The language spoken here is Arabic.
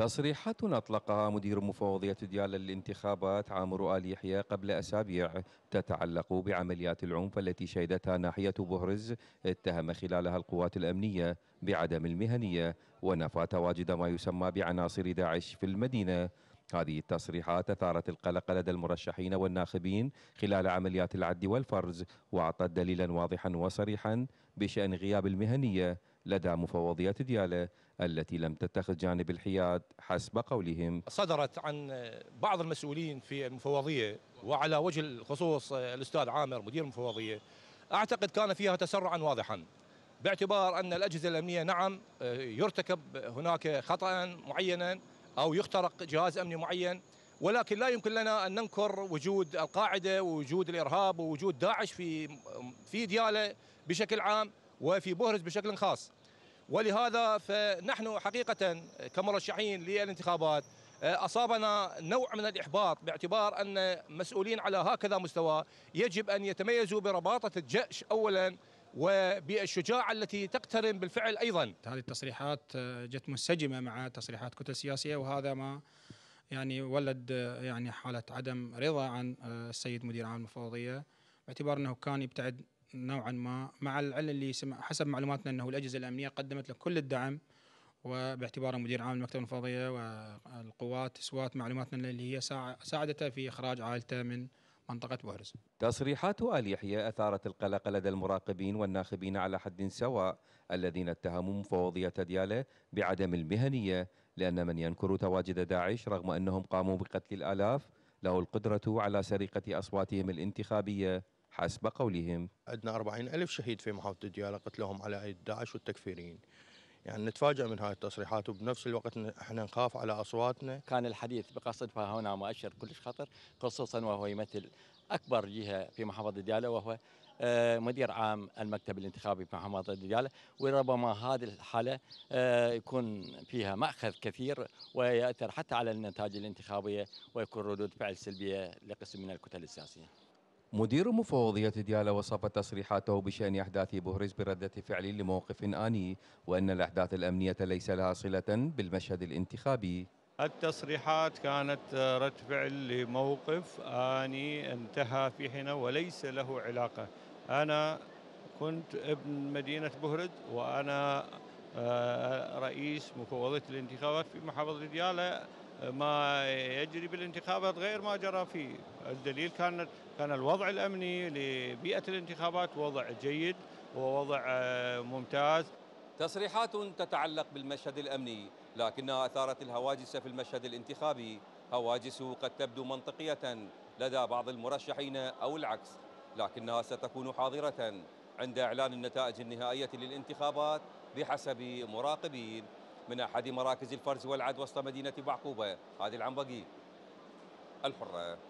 تصريحات أطلقها مدير مفوضية ديال للانتخابات عامر آل يحيى قبل أسابيع تتعلق بعمليات العنف التي شهدتها ناحية بهرز اتهم خلالها القوات الأمنية بعدم المهنية ونفى تواجد ما يسمى بعناصر داعش في المدينة هذه التصريحات أثارت القلق لدى المرشحين والناخبين خلال عمليات العد والفرز وأعطت دليلا واضحا وصريحا بشأن غياب المهنية لدى مفوضيات دياله التي لم تتخذ جانب الحياد حسب قولهم صدرت عن بعض المسؤولين في المفوضية وعلى وجه الخصوص الأستاذ عامر مدير المفوضية أعتقد كان فيها تسرعا واضحا باعتبار أن الأجهزة الأمنية نعم آه، يرتكب هناك خطأ معينا أو يخترق جهاز أمني معين ولكن لا يمكن لنا أن ننكر وجود القاعدة ووجود الإرهاب ووجود داعش في في دياله بشكل عام وفي بورز بشكل خاص ولهذا فنحن حقيقة كمرشحين للانتخابات آه، أصابنا نوع من الإحباط باعتبار أن مسؤولين على هكذا مستوى يجب أن يتميزوا برباطة الجأش أولاً وبالشجاعة التي تقترن بالفعل أيضا هذه التصريحات آه، جت منسجمة مع تصريحات كتل سياسية وهذا ما يعني ولد آه، يعني حالة عدم رضا عن آه، السيد مدير عام المفوضية باعتبار أنه كان يبتعد نوعا ما مع العلم اللي حسب معلوماتنا أنه الأجهزة الأمنية قدمت له كل الدعم وباعتباره مدير عام المكتب المفوضية والقوات سوات معلوماتنا اللي هي ساعدته في إخراج عائلته من منطقة بهرز تصريحات آل يحيى أثارت القلق لدى المراقبين والناخبين على حد سواء الذين اتهموا مفوضية ديالة بعدم المهنية لأن من ينكر تواجد داعش رغم أنهم قاموا بقتل الآلاف له القدرة على سرقة أصواتهم الانتخابية حسب قولهم عندنا 40 ألف شهيد في محافظة ديالة قتلهم على أيدي داعش والتكفيرين يعني نتفاجئ من هاي التصريحات وبنفس الوقت احنا نخاف على اصواتنا. كان الحديث بقصد فهنا مؤشر كلش خطر خصوصا وهو يمثل اكبر جهه في محافظه دياله وهو آه، مدير عام المكتب الانتخابي في محافظه دياله وربما هذه الحاله آه، يكون فيها ماخذ كثير ويأثر حتى على النتائج الانتخابيه ويكون ردود فعل سلبيه لقسم من الكتل السياسيه. مدير مفوضية ديالى وصف تصريحاته بشأن أحداث بهرز بردة فعل لموقف آني وأن الأحداث الأمنية ليس لها صلة بالمشهد الانتخابي التصريحات كانت رد فعل لموقف آني انتهى في حين وليس له علاقة أنا كنت ابن مدينة بهرز وأنا آه، رئيس مفوضية الانتخابات في محافظة ديالى آه، ما يجري بالانتخابات غير ما جرى فيه الدليل كان كان الوضع الأمني لبيئة الانتخابات وضع جيد ووضع آه، ممتاز تصريحات تتعلق بالمشهد الأمني لكنها أثارت الهواجس في المشهد الانتخابي هواجس قد تبدو منطقية لدى بعض المرشحين أو العكس لكنها ستكون حاضرة عند إعلان النتائج النهائية للانتخابات بحسب مراقبين من أحد مراكز الفرز والعد وسط مدينة بعقوبة هذه العنبقية الحرة